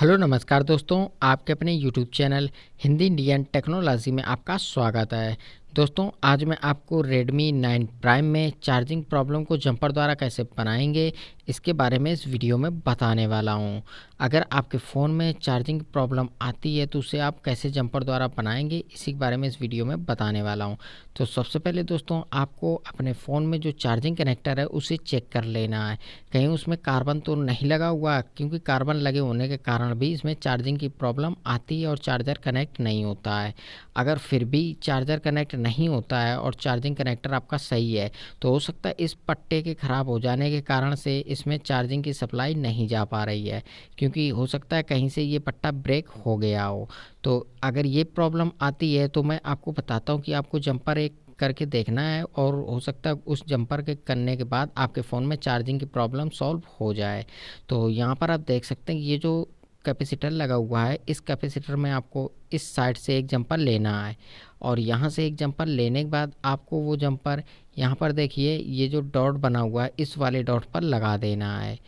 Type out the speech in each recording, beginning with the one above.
Hello नमस्कार दोस्तों आपके अपने YouTube channel Hindi Indian technology में आपका स्वागत है दोस्तों आज मैं आपको Redmi 9 Prime में चार्जिंग प्रॉब्लम को जंपर द्वारा कैसे बनाएंगे इसके बारे में इस वीडियो में बताने वाला हूं। अगर आपके फ़ोन में चार्जिंग प्रॉब्लम आती है तो उसे आप कैसे जंपर द्वारा बनाएंगे इसी के बारे में इस वीडियो में बताने वाला हूं। तो सबसे पहले दोस्तों आपको अपने फ़ोन में जो चार्जिंग कनेक्टर है उसे चेक कर लेना है कहीं उसमें कार्बन तो नहीं लगा हुआ क्योंकि कार्बन लगे होने के कारण भी इसमें चार्जिंग की प्रॉब्लम आती है और चार्जर कनेक्ट नहीं होता है अगर फिर भी चार्जर कनेक्ट नहीं होता है और चार्जिंग कनेक्टर आपका सही है तो हो सकता है इस पट्टे के ख़राब हो जाने के कारण से इसमें चार्जिंग की सप्लाई नहीं जा पा रही है क्योंकि हो सकता है कहीं से ये पट्टा ब्रेक हो गया हो तो अगर ये प्रॉब्लम आती है तो मैं आपको बताता हूँ कि आपको जंपर एक करके देखना है और हो सकता है उस जंपर के करने के बाद आपके फ़ोन में चार्जिंग की प्रॉब्लम सॉल्व हो जाए तो यहाँ पर आप देख सकते हैं ये जो कैपेसिटर लगा हुआ है इस कैपेसिटर में आपको इस साइड से एक जंपर लेना है और यहाँ से एक जंपर लेने के बाद आपको वो जंपर यहाँ पर देखिए ये जो डॉट बना हुआ है इस वाले डॉट पर लगा देना है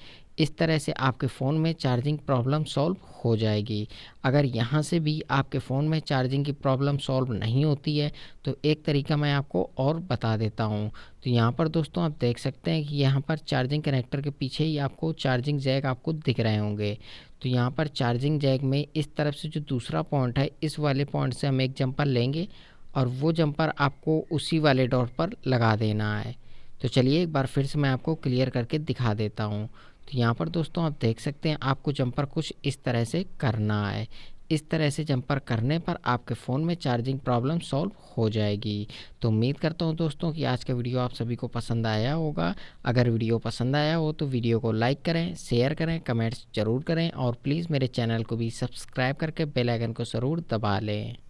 इस तरह से आपके फ़ोन में चार्जिंग प्रॉब्लम सॉल्व हो जाएगी अगर यहाँ से भी आपके फ़ोन में चार्जिंग की प्रॉब्लम सॉल्व नहीं होती है तो एक तरीका मैं आपको और बता देता हूँ तो यहाँ पर दोस्तों आप देख सकते हैं कि यहाँ पर चार्जिंग कनेक्टर के पीछे ही आपको चार्जिंग जैक आपको दिख रहे होंगे तो यहाँ पर चार्जिंग जैक में इस तरफ से जो दूसरा पॉइंट है इस वाले पॉइंट से हम एक जंपर लेंगे और वो जंपर आपको उसी वाले डॉट पर लगा देना है तो चलिए एक बार फिर से मैं आपको क्लियर करके दिखा देता हूँ तो यहाँ पर दोस्तों आप देख सकते हैं आपको जंपर कुछ इस तरह से करना है इस तरह से जंपर करने पर आपके फ़ोन में चार्जिंग प्रॉब्लम सॉल्व हो जाएगी तो उम्मीद करता हूँ दोस्तों कि आज का वीडियो आप सभी को पसंद आया होगा अगर वीडियो पसंद आया हो तो वीडियो को लाइक करें शेयर करें कमेंट्स ज़रूर करें और प्लीज़ मेरे चैनल को भी सब्सक्राइब करके बेलाइकन को ज़रूर दबा लें